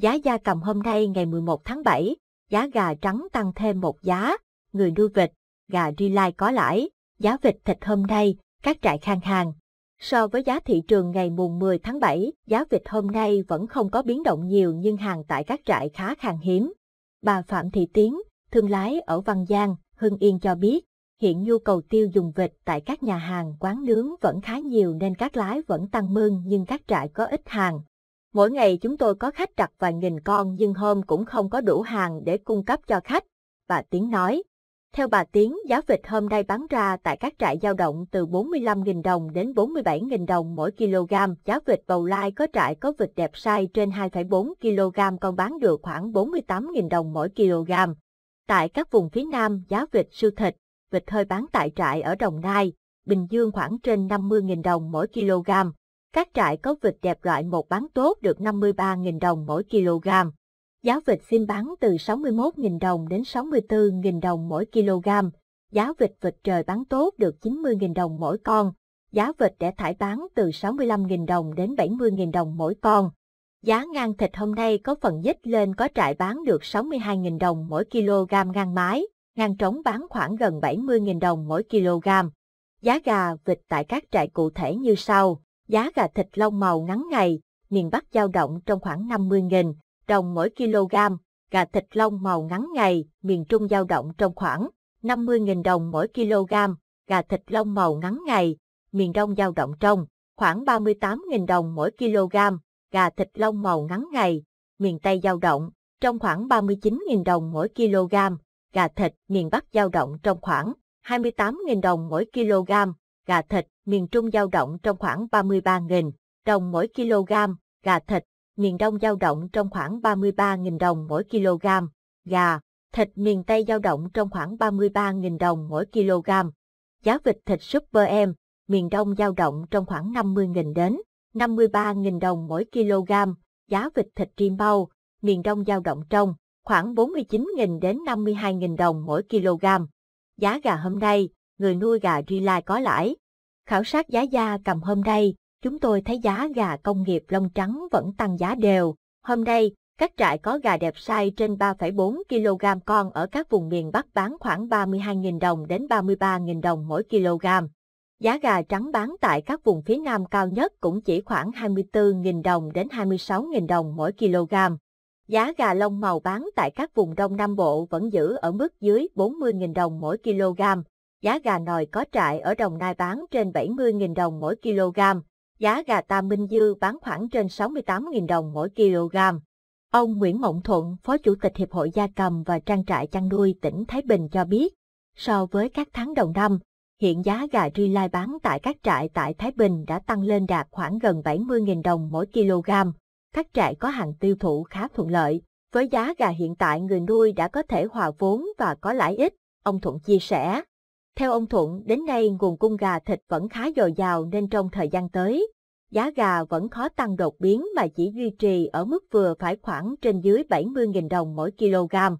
Giá gia cầm hôm nay ngày 11 tháng 7, giá gà trắng tăng thêm một giá, người nuôi vịt, gà ri lai có lãi, giá vịt thịt hôm nay, các trại khang hàng. So với giá thị trường ngày mùng 10 tháng 7, giá vịt hôm nay vẫn không có biến động nhiều nhưng hàng tại các trại khá khan hiếm. Bà Phạm Thị Tiến, thương lái ở Văn Giang, Hưng Yên cho biết, hiện nhu cầu tiêu dùng vịt tại các nhà hàng quán nướng vẫn khá nhiều nên các lái vẫn tăng mương nhưng các trại có ít hàng, Mỗi ngày chúng tôi có khách đặt vài nghìn con nhưng hôm cũng không có đủ hàng để cung cấp cho khách, bà Tiến nói. Theo bà Tiến, giá vịt hôm nay bán ra tại các trại giao động từ 45.000 đồng đến 47.000 đồng mỗi kg. Giá vịt bầu lai có trại có vịt đẹp sai trên 2,4 kg còn bán được khoảng 48.000 đồng mỗi kg. Tại các vùng phía Nam, giá vịt siêu thịt, vịt hơi bán tại trại ở Đồng Nai, Bình Dương khoảng trên 50.000 đồng mỗi kg, các trại có vịt đẹp loại một bán tốt được 53.000 đồng mỗi kg. Giá vịt sim bán từ 61.000 đồng đến 64.000 đồng mỗi kg. Giá vịt vịt trời bán tốt được 90.000 đồng mỗi con. Giá vịt đẻ thải bán từ 65.000 đồng đến 70.000 đồng mỗi con. Giá ngang thịt hôm nay có phần nhích lên có trại bán được 62.000 đồng mỗi kg ngang mái, ngang trống bán khoảng gần 70.000 đồng mỗi kg. Giá gà, vịt tại các trại cụ thể như sau. Giá gà thịt lông màu ngắn ngày, miền Bắc dao động trong khoảng 50.000 đồng mỗi kg, gà thịt lông màu ngắn ngày, miền Trung dao động trong khoảng 50.000 đồng mỗi kg, gà thịt lông màu ngắn ngày, miền Đông dao động trong khoảng 38.000 đồng mỗi kg, gà thịt lông màu ngắn ngày, miền Tây dao động trong khoảng 39.000 đồng mỗi kg, gà thịt miền Bắc dao động trong khoảng 28.000 đồng mỗi kg, gà thịt miền Trung dao động trong khoảng 33.000 đồng mỗi kg, gà thịt miền Đông dao động trong khoảng 33.000 đồng mỗi kg, gà thịt miền Tây dao động trong khoảng 33.000 đồng mỗi kg. Giá vịt thịt Super em miền Đông dao động trong khoảng 50.000 đến 53.000 đồng mỗi kg, giá vịt thịt rim bao, miền Đông dao động trong khoảng 49.000 đến 52.000 đồng mỗi kg. Giá gà hôm nay, người nuôi gà ri có lãi. Khảo sát giá da cầm hôm nay, chúng tôi thấy giá gà công nghiệp lông trắng vẫn tăng giá đều. Hôm nay, các trại có gà đẹp sai trên 3,4 kg con ở các vùng miền Bắc bán khoảng 32.000 đồng đến 33.000 đồng mỗi kg. Giá gà trắng bán tại các vùng phía Nam cao nhất cũng chỉ khoảng 24.000 đồng đến 26.000 đồng mỗi kg. Giá gà lông màu bán tại các vùng Đông Nam Bộ vẫn giữ ở mức dưới 40.000 đồng mỗi kg, giá gà nòi có trại ở Đồng Nai bán trên 70.000 đồng mỗi kg, giá gà Tam Minh Dư bán khoảng trên 68.000 đồng mỗi kg. Ông Nguyễn Mộng Thuận, Phó Chủ tịch Hiệp hội Gia cầm và Trang trại chăn nuôi tỉnh Thái Bình cho biết, so với các tháng đầu năm, hiện giá gà ri lai bán tại các trại tại Thái Bình đã tăng lên đạt khoảng gần 70.000 đồng mỗi kg. Các trại có hàng tiêu thụ khá thuận lợi. Với giá gà hiện tại người nuôi đã có thể hòa vốn và có lãi ích, ông Thuận chia sẻ. Theo ông Thuận, đến nay nguồn cung gà thịt vẫn khá dồi dào nên trong thời gian tới, giá gà vẫn khó tăng đột biến mà chỉ duy trì ở mức vừa phải khoảng trên dưới 70.000 đồng mỗi kg.